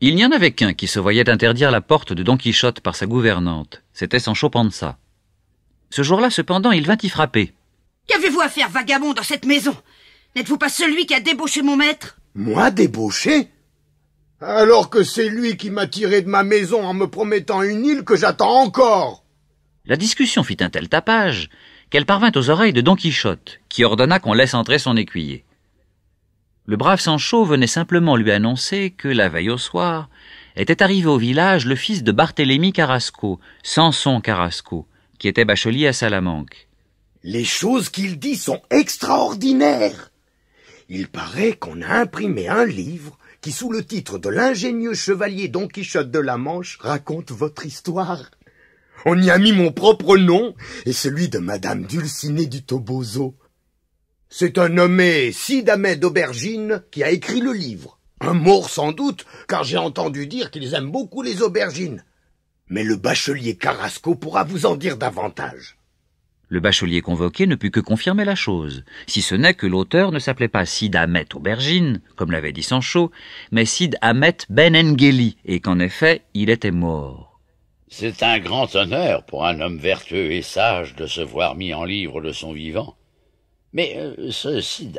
Il n'y en avait qu'un qui se voyait interdire la porte de Don Quichotte par sa gouvernante. C'était Sancho Panza. Ce jour-là, cependant, il vint y frapper. Qu'avez-vous à faire, vagabond, dans cette maison N'êtes-vous pas celui qui a débauché mon maître Moi débauché Alors que c'est lui qui m'a tiré de ma maison en me promettant une île que j'attends encore La discussion fit un tel tapage qu'elle parvint aux oreilles de Don Quichotte, qui ordonna qu'on laisse entrer son écuyer. Le brave Sancho venait simplement lui annoncer que, la veille au soir, était arrivé au village le fils de Barthélemy Carrasco, Samson Carrasco, qui était bachelier à Salamanque. Les choses qu'il dit sont extraordinaires. Il paraît qu'on a imprimé un livre qui, sous le titre de l'ingénieux chevalier Don Quichotte de la Manche, raconte votre histoire. On y a mis mon propre nom et celui de madame Dulcinée du Toboso. C'est un nommé Ahmed Aubergine qui a écrit le livre. Un mort sans doute, car j'ai entendu dire qu'ils aiment beaucoup les aubergines. Mais le bachelier Carrasco pourra vous en dire davantage. Le bachelier convoqué ne put que confirmer la chose, si ce n'est que l'auteur ne s'appelait pas Sid Ahmed Aubergine, comme l'avait dit Sancho, mais Sid Ahmed Ben Engeli, et qu'en effet, il était mort. C'est un grand honneur pour un homme vertueux et sage de se voir mis en livre de son vivant. Mais euh, ceci...